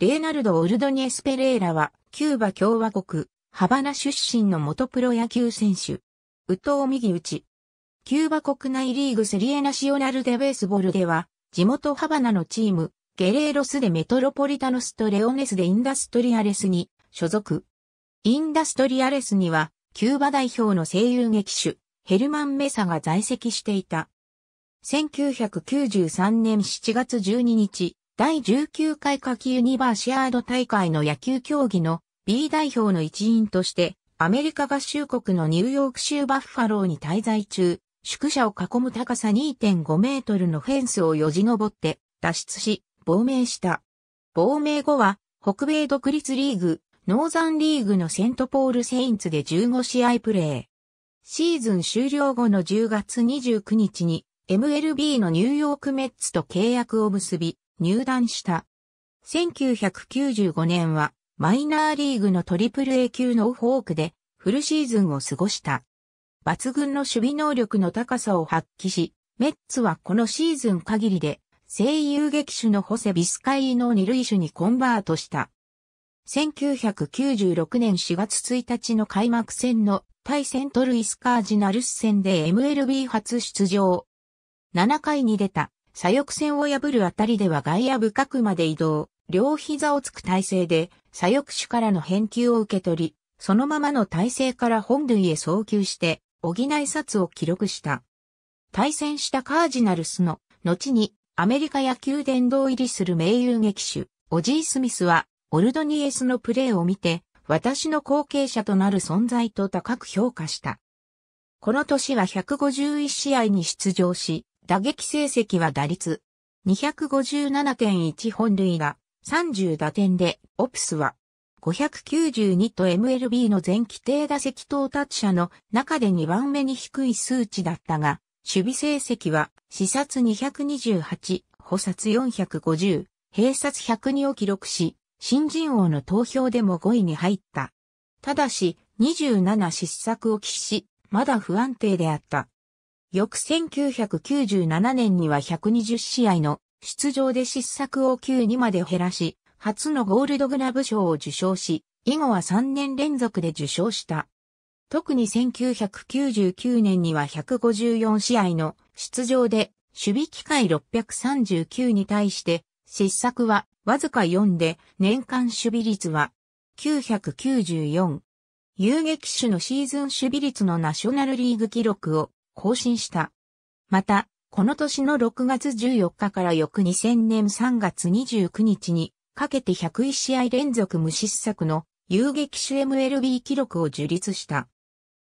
レーナルド・オルドニエス・ペレーラは、キューバ共和国、ハバナ出身の元プロ野球選手。ウトウ右打ち。キューバ国内リーグセリエナシオナルデベースボルでは、地元ハバナのチーム、ゲレーロスでメトロポリタノスとレオネスでインダストリアレスに所属。インダストリアレスには、キューバ代表の声優劇手、ヘルマン・メサが在籍していた。1993年7月12日、第19回夏季ユニバーシアード大会の野球競技の B 代表の一員として、アメリカ合衆国のニューヨーク州バッファローに滞在中、宿舎を囲む高さ2.5メートルのフェンスをよじ登って脱出し、亡命した。亡命後は、北米独立リーグ、ノーザンリーグのセントポールセインツで15試合プレー。シーズン終了後の10月29日に、MLB のニューヨークメッツと契約を結び、入団した。1995年はマイナーリーグのトリプル A 級のフォークでフルシーズンを過ごした。抜群の守備能力の高さを発揮し、メッツはこのシーズン限りで声優劇手のホセ・ビスカイの二塁手にコンバートした。1996年4月1日の開幕戦の対戦トルイスカージナルス戦で MLB 初出場。7回に出た左翼線を破るあたりでは外野深くまで移動、両膝をつく体勢で左翼手からの返球を受け取り、そのままの体勢から本塁へ送球して、補い札を記録した。対戦したカージナルスの、後にアメリカ野球殿堂入りする名優劇手、オジー・スミスは、オルドニエスのプレーを見て、私の後継者となる存在と高く評価した。この年は151試合に出場し、打撃成績は打率257.1本塁打30打点で、オプスは592と MLB の全規定打席到達者の中で2番目に低い数値だったが、守備成績は、視察228、補殺450、併殺102を記録し、新人王の投票でも5位に入った。ただし、27失策を喫し、まだ不安定であった。翌1997年には120試合の出場で失策を9にまで減らし、初のゴールドグラブ賞を受賞し、以後は3年連続で受賞した。特に1999年には154試合の出場で、守備機会639に対して、失策はわずか4で、年間守備率は994。遊撃手のシーズン守備率のナショナルリーグ記録を更新した。また、この年の6月14日から翌2000年3月29日にかけて101試合連続無失策の遊撃手 MLB 記録を樹立した。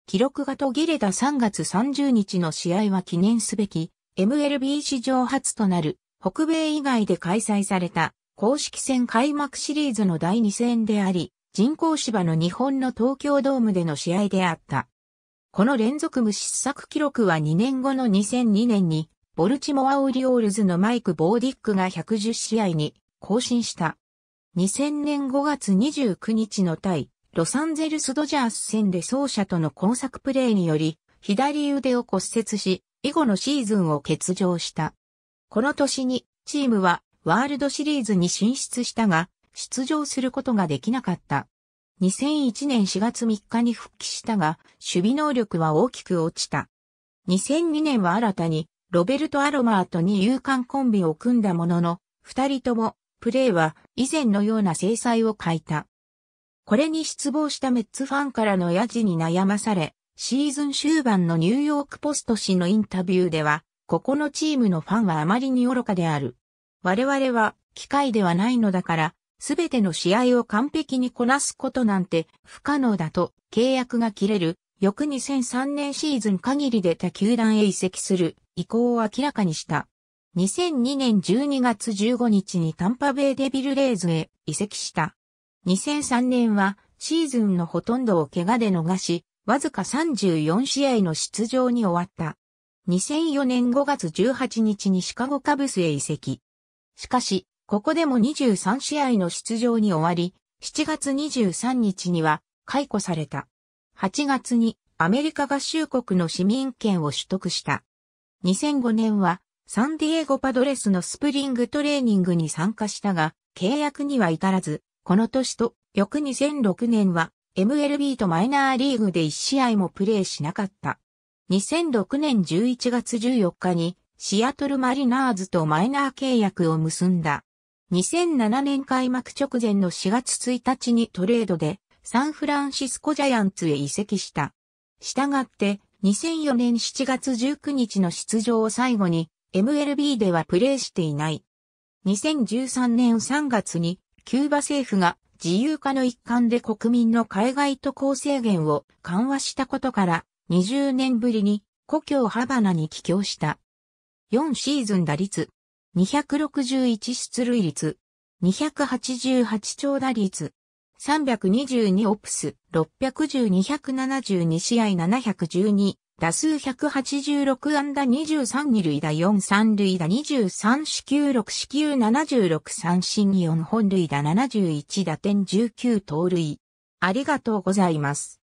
記録が途切れた3月30日の試合は記念すべき MLB 史上初となる北米以外で開催された公式戦開幕シリーズの第2戦であり人工芝の日本の東京ドームでの試合であった。この連続無失策記録は2年後の2002年に、ボルチモア・オリオールズのマイク・ボーディックが110試合に更新した。2000年5月29日の対、ロサンゼルス・ドジャース戦で走者との交錯プレーにより、左腕を骨折し、以後のシーズンを欠場した。この年に、チームはワールドシリーズに進出したが、出場することができなかった。2001年4月3日に復帰したが、守備能力は大きく落ちた。2002年は新たに、ロベルト・アロマーとに勇敢コンビを組んだものの、二人とも、プレーは以前のような制裁を欠いた。これに失望したメッツファンからのやじに悩まされ、シーズン終盤のニューヨークポスト氏のインタビューでは、ここのチームのファンはあまりに愚かである。我々は機械ではないのだから、すべての試合を完璧にこなすことなんて不可能だと契約が切れる翌2003年シーズン限りで他球団へ移籍する意向を明らかにした。2002年12月15日にタンパベイデビルレーズへ移籍した。2003年はシーズンのほとんどを怪我で逃し、わずか34試合の出場に終わった。2004年5月18日にシカゴカブスへ移籍。しかし、ここでも23試合の出場に終わり、7月23日には解雇された。8月にアメリカ合衆国の市民権を取得した。2005年はサンディエゴパドレスのスプリングトレーニングに参加したが、契約には至らず、この年と翌2006年は MLB とマイナーリーグで1試合もプレーしなかった。2006年11月14日にシアトルマリナーズとマイナー契約を結んだ。2007年開幕直前の4月1日にトレードでサンフランシスコジャイアンツへ移籍した。したがって2004年7月19日の出場を最後に MLB ではプレーしていない。2013年3月にキューバ政府が自由化の一環で国民の海外渡航制限を緩和したことから20年ぶりに故郷ハバナに帰郷した。4シーズン打率261出塁率、288長打率、322オプス、610-272試合712、打数186安打23二塁打4 3塁打23四球6四球76三振4本塁打71打点19盗塁。ありがとうございます。